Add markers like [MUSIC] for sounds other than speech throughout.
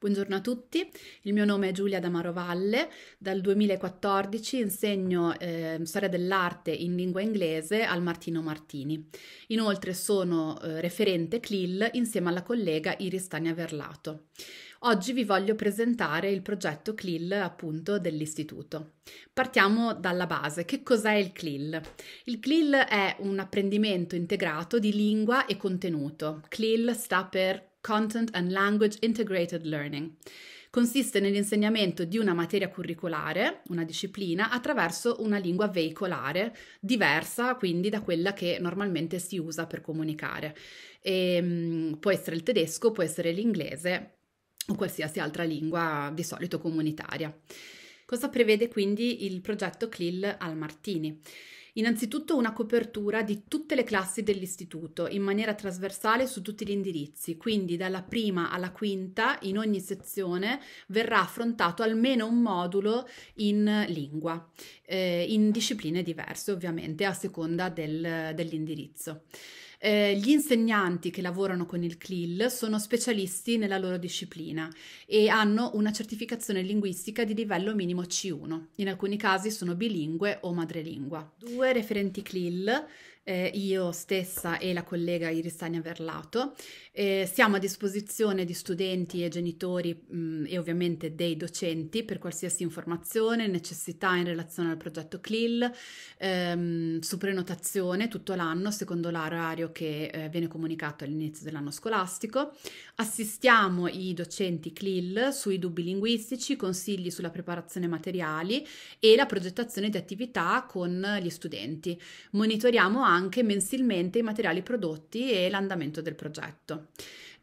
Buongiorno a tutti, il mio nome è Giulia Damarovalle, dal 2014 insegno eh, storia dell'arte in lingua inglese al Martino Martini. Inoltre sono eh, referente CLIL insieme alla collega Iris Tania Verlato. Oggi vi voglio presentare il progetto CLIL appunto dell'istituto. Partiamo dalla base. Che cos'è il CLIL? Il CLIL è un apprendimento integrato di lingua e contenuto. CLIL sta per Content and Language Integrated Learning. Consiste nell'insegnamento di una materia curricolare, una disciplina, attraverso una lingua veicolare, diversa quindi da quella che normalmente si usa per comunicare. E, ehm, può essere il tedesco, può essere l'inglese o qualsiasi altra lingua di solito comunitaria. Cosa prevede quindi il progetto CLIL al Martini? Innanzitutto una copertura di tutte le classi dell'istituto in maniera trasversale su tutti gli indirizzi, quindi dalla prima alla quinta in ogni sezione verrà affrontato almeno un modulo in lingua, eh, in discipline diverse ovviamente a seconda del, dell'indirizzo. Eh, gli insegnanti che lavorano con il CLIL sono specialisti nella loro disciplina e hanno una certificazione linguistica di livello minimo C1. In alcuni casi sono bilingue o madrelingua. Due referenti CLIL eh, io stessa e la collega Iristania Verlato. Eh, siamo a disposizione di studenti e genitori mh, mm, e ovviamente dei docenti per qualsiasi informazione, necessità in relazione al progetto CLIL, ehm, su prenotazione tutto l'anno secondo l'orario che eh, viene comunicato all'inizio dell'anno scolastico. Assistiamo i docenti CLIL sui dubbi linguistici, consigli sulla preparazione materiali e la progettazione di attività con gli studenti. Monitoriamo anche anche mensilmente i materiali prodotti e l'andamento del progetto.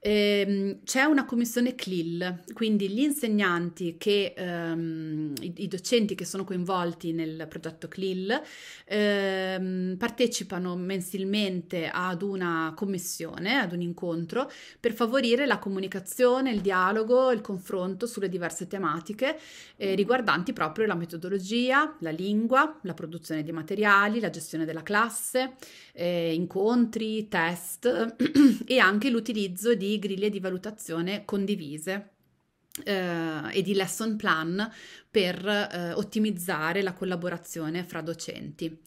Ehm, c'è una commissione CLIL, quindi gli insegnanti che, ehm, i, i, docenti che sono coinvolti nel progetto CLIL ehm, partecipano mensilmente ad una commissione, ad un incontro, per favorire la comunicazione, il dialogo, il confronto sulle diverse tematiche eh, riguardanti proprio la metodologia, la lingua, la produzione di materiali, la gestione della classe, eh, incontri, test [CLEARS THROAT] e anche l'utilizzo di griglie di valutazione condivise eh, e di lesson plan per eh, ottimizzare la collaborazione fra docenti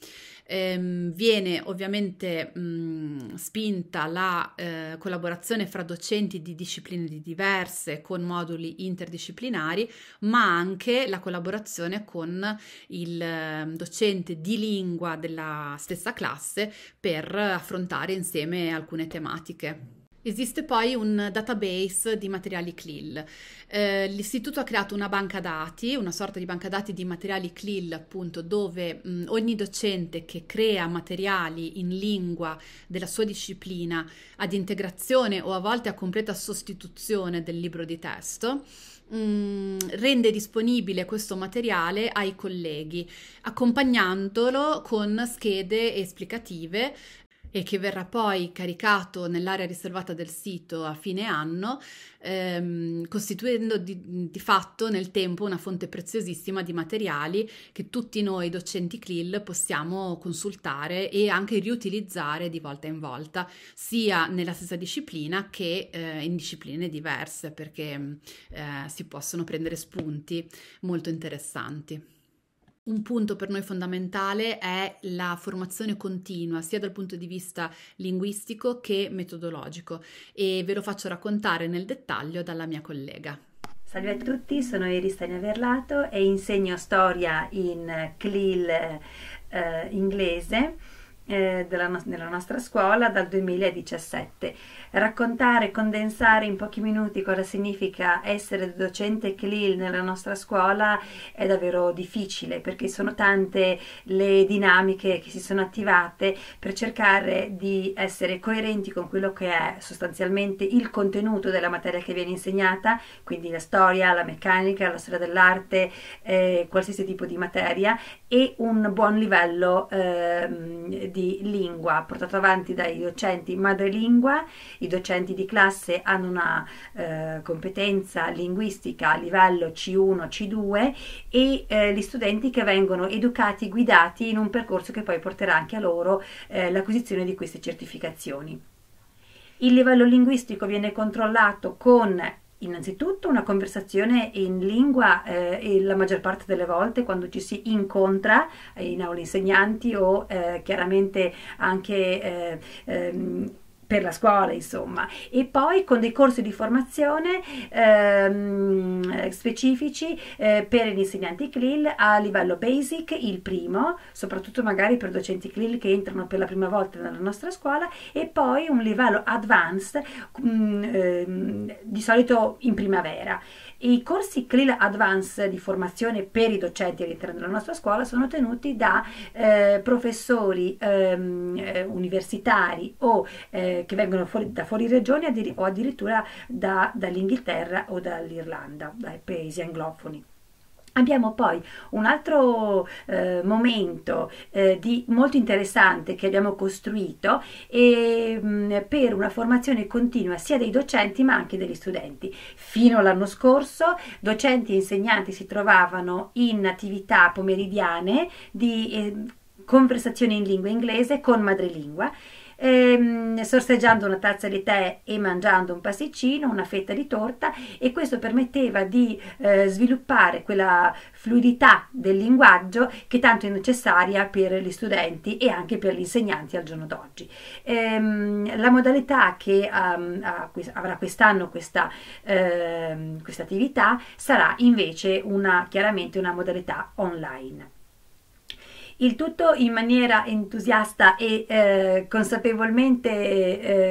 ehm, viene ovviamente mh, mhmm, spinta la eh, collaborazione fra docenti di discipline diverse con moduli interdisciplinari, ma anche la collaborazione con il eh, docente di lingua della stessa classe per affrontare insieme alcune tematiche. Esiste poi un database di materiali CLIL. Eh, l'istituto ha creato una banca dati, una sorta di banca dati di materiali CLIL, appunto, dove mh, ogni docente che crea materiali in lingua della sua disciplina ad integrazione o a volte a completa sostituzione del libro di testo, mh, rende disponibile questo materiale ai colleghi, accompagnandolo con schede esplicative e che verrà poi caricato nell'area riservata del sito a fine anno, ehm, costituendo di, di, fatto nel tempo una fonte preziosissima di materiali che tutti noi docenti CLIL possiamo consultare e anche riutilizzare di volta in volta, sia nella stessa disciplina che eh, in discipline diverse, perché eh, si possono prendere spunti molto interessanti. Un punto per noi fondamentale è la formazione continua, sia dal punto di vista linguistico che metodologico, e ve lo faccio raccontare nel dettaglio dalla mia collega. Salve a tutti, sono Iris Tania Verlato e insegno storia in CLIL eh, inglese eh, della, della nostra scuola dal 2017. Raccontare condensare in pochi minuti cosa significa essere docente CLIL nella nostra scuola è davvero difficile perché sono tante le dinamiche che si sono attivate per cercare di essere coerenti con quello che è sostanzialmente il contenuto della materia che viene insegnata, quindi la storia, la meccanica, la storia dell'arte, eh, qualsiasi tipo di materia e un buon livello eh, di di lingua portato avanti dai docenti madrelingua. I docenti di classe hanno una eh, competenza linguistica a livello C1, C2 e eh, gli studenti che vengono educati, guidati in un percorso che poi porterà anche a loro eh, l'acquisizione di queste certificazioni. Il livello linguistico viene controllato con innanzitutto una conversazione in lingua eh, e la maggior parte delle volte quando ci si incontra eh, in aule insegnanti o eh, chiaramente anche eh, ehm, per la scuola insomma e poi con dei corsi di formazione ehm, specifici eh, per gli insegnanti CLIL a livello basic il primo soprattutto magari per docenti CLIL che entrano per la prima volta nella nostra scuola e poi un livello advanced mh, mm, ehm, di solito in primavera i corsi CLIL Advance di formazione per i docenti all'interno della nostra scuola sono tenuti da eh, professori ehm, eh, universitari o eh, che vengono fuori, da fuori regione o addirittura da, dall'Inghilterra o dall'Irlanda, dai paesi anglofoni. Abbiamo poi un altro eh, momento eh, di, molto interessante che abbiamo costruito e, ehm, mh, per una formazione continua sia dei docenti ma anche degli studenti. Fino all'anno scorso docenti e insegnanti si trovavano in attività pomeridiane di eh, conversazioni in lingua inglese con madrelingua ehm, sorseggiando una tazza di tè e mangiando un pasticcino, una fetta di torta e questo permetteva di eh, sviluppare quella fluidità del linguaggio che tanto è necessaria per gli studenti e anche per gli insegnanti al giorno d'oggi. Ehm, la modalità che um, ehm, a, avrà quest'anno questa, eh, questa attività sarà invece una, chiaramente una modalità online il tutto in maniera entusiasta e eh, consapevolmente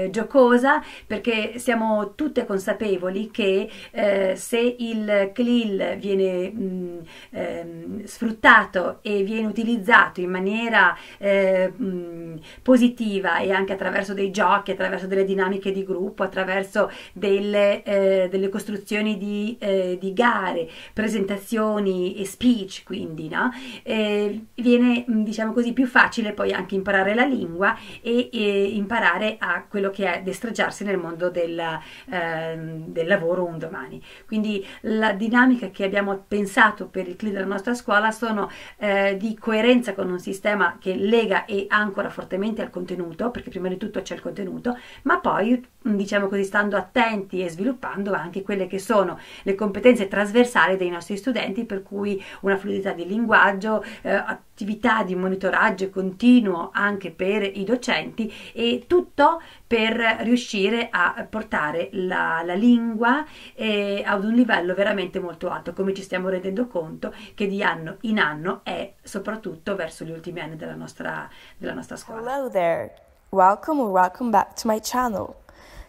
eh, giocosa perché siamo tutte consapevoli che eh, se il CLIL viene mh, mm, ehm, sfruttato e viene utilizzato in maniera mh, eh, mm, positiva e anche attraverso dei giochi, attraverso delle dinamiche di gruppo, attraverso delle, eh, delle costruzioni di, eh, di, gare, presentazioni e speech quindi, no? viene Mm, diciamo così più facile poi anche imparare la lingua e, e imparare a quello che è destreggiarsi nel mondo del, eh, del lavoro un domani. Quindi la dinamica che abbiamo pensato per il CLI della nostra scuola sono eh, di coerenza con un sistema che lega e ancora fortemente al contenuto, perché prima di tutto c'è il contenuto, ma poi mm, diciamo così stando attenti e sviluppando anche quelle che sono le competenze trasversali dei nostri studenti, per cui una fluidità di linguaggio, eh, attività di monitoraggio continuo anche per i docenti e tutto per riuscire a portare la, la lingua eh, ad un livello veramente molto alto, come ci stiamo rendendo conto che di anno in anno è soprattutto verso gli ultimi anni della nostra, della nostra scuola. Hello there, welcome or welcome back to my channel.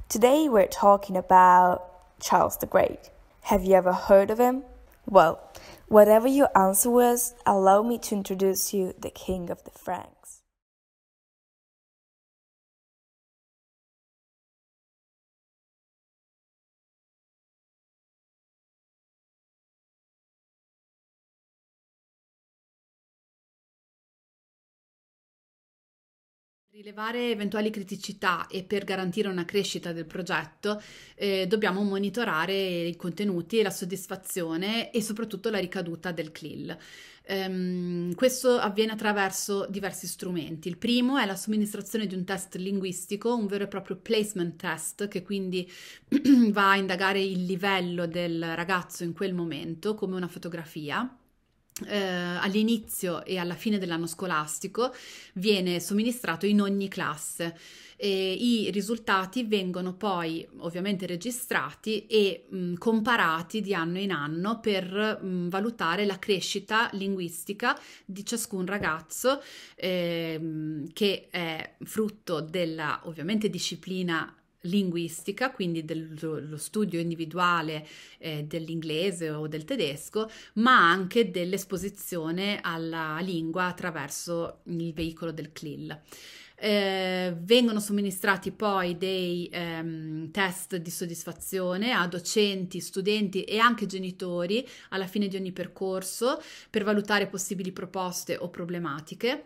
Today we're talking about Charles the Great. Have you ever heard of him? Well, whatever your answer was, allow me to introduce you the king of the Franks. rilevare eventuali criticità e per garantire una crescita del progetto eh, dobbiamo monitorare i contenuti, e la soddisfazione e soprattutto la ricaduta del CLIL. Um, ehm, questo avviene attraverso diversi strumenti. Il primo è la somministrazione di un test linguistico, un vero e proprio placement test, che quindi [CLEARS THROAT] va a indagare il livello del ragazzo in quel momento, come una fotografia eh, all'inizio e alla fine dell'anno scolastico viene somministrato in ogni classe. E I risultati vengono poi ovviamente registrati e mh, comparati di anno in anno per mh, valutare la crescita linguistica di ciascun ragazzo eh, che è frutto della ovviamente disciplina linguistica, quindi dello studio individuale eh, dell'inglese o del tedesco, ma anche dell'esposizione alla lingua attraverso il veicolo del CLIL. Eh, vengono somministrati poi dei ehm, test di soddisfazione a docenti, studenti e anche genitori alla fine di ogni percorso per valutare possibili proposte o problematiche.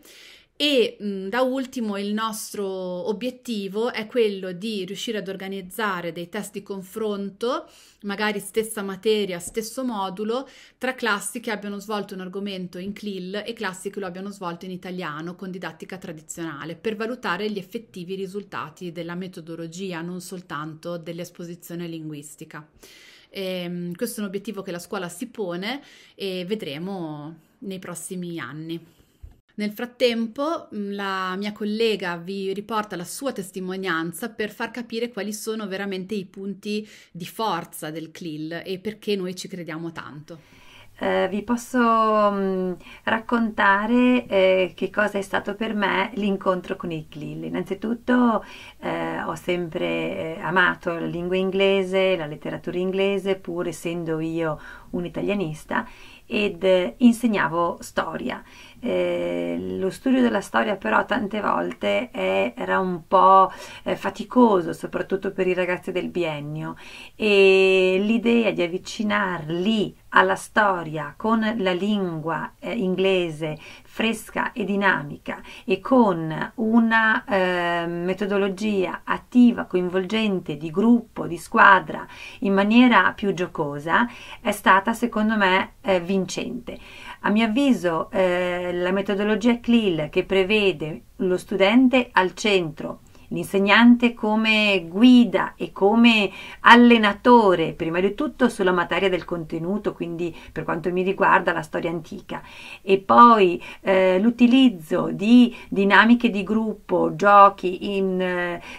E mh, mm, da ultimo il nostro obiettivo è quello di riuscire ad organizzare dei test di confronto, magari stessa materia, stesso modulo, tra classi che abbiano svolto un argomento in CLIL e classi che lo abbiano svolto in italiano con didattica tradizionale, per valutare gli effettivi risultati della metodologia, non soltanto dell'esposizione linguistica. E, ehm, questo è un obiettivo che la scuola si pone e vedremo nei prossimi anni. Nel frattempo mm, la mia collega vi riporta la sua testimonianza per far capire quali sono veramente i punti di forza del CLIL e perché noi ci crediamo tanto. Eh, vi posso mh, mm, raccontare eh, che cosa è stato per me l'incontro con il CLIL. Innanzitutto eh, ho sempre eh, amato la lingua inglese, la letteratura inglese, pur essendo io un italianista ed eh, insegnavo storia. Eh, lo studio della storia però tante volte è, era un po' eh, faticoso, soprattutto per i ragazzi del biennio e l'idea di avvicinarli alla storia con la lingua eh, inglese fresca e dinamica e con una eh, metodologia attiva, coinvolgente, di gruppo, di squadra, in maniera più giocosa, è stata secondo me eh, vincente. A mio avviso eh, la metodologia CLIL che prevede lo studente al centro l'insegnante come guida e come allenatore, prima di tutto sulla materia del contenuto, quindi per quanto mi riguarda la storia antica, e poi eh, l'utilizzo di dinamiche di gruppo, giochi, in,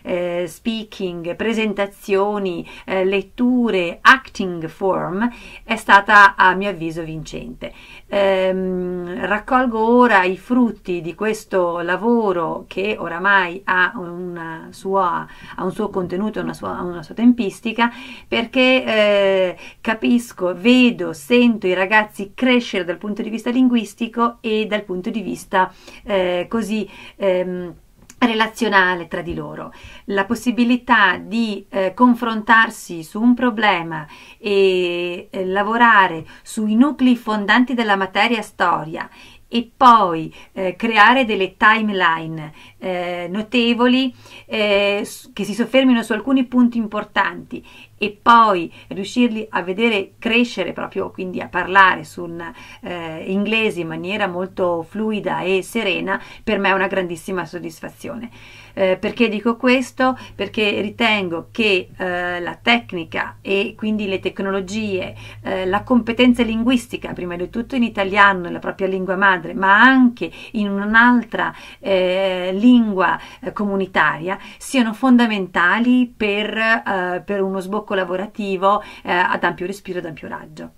eh, speaking, presentazioni, eh, letture, acting form, è stata a mio avviso vincente. Ehm, raccolgo ora i frutti di questo lavoro che oramai ha una un suo, ha un suo contenuto, una sua, una sua tempistica, perché eh, capisco, vedo, sento i ragazzi crescere dal punto di vista linguistico e dal punto di vista eh, così... Ehm, relazionale tra di loro, la possibilità di eh, confrontarsi su un problema e eh, lavorare sui nuclei fondanti della materia storia e poi eh, creare delle timeline eh, notevoli eh, che si soffermino su alcuni punti importanti e poi riuscirli a vedere crescere proprio quindi a parlare su un eh, inglese in maniera molto fluida e serena per me è una grandissima soddisfazione. Eh, perché dico questo? Perché ritengo che eh, la tecnica e quindi le tecnologie, eh, la competenza linguistica, prima di tutto in italiano, nella propria lingua madre, ma anche in un'altra eh, lingua eh, comunitaria, siano fondamentali per, eh, per uno sbocco lavorativo ad ampio respiro, ad ampio raggio.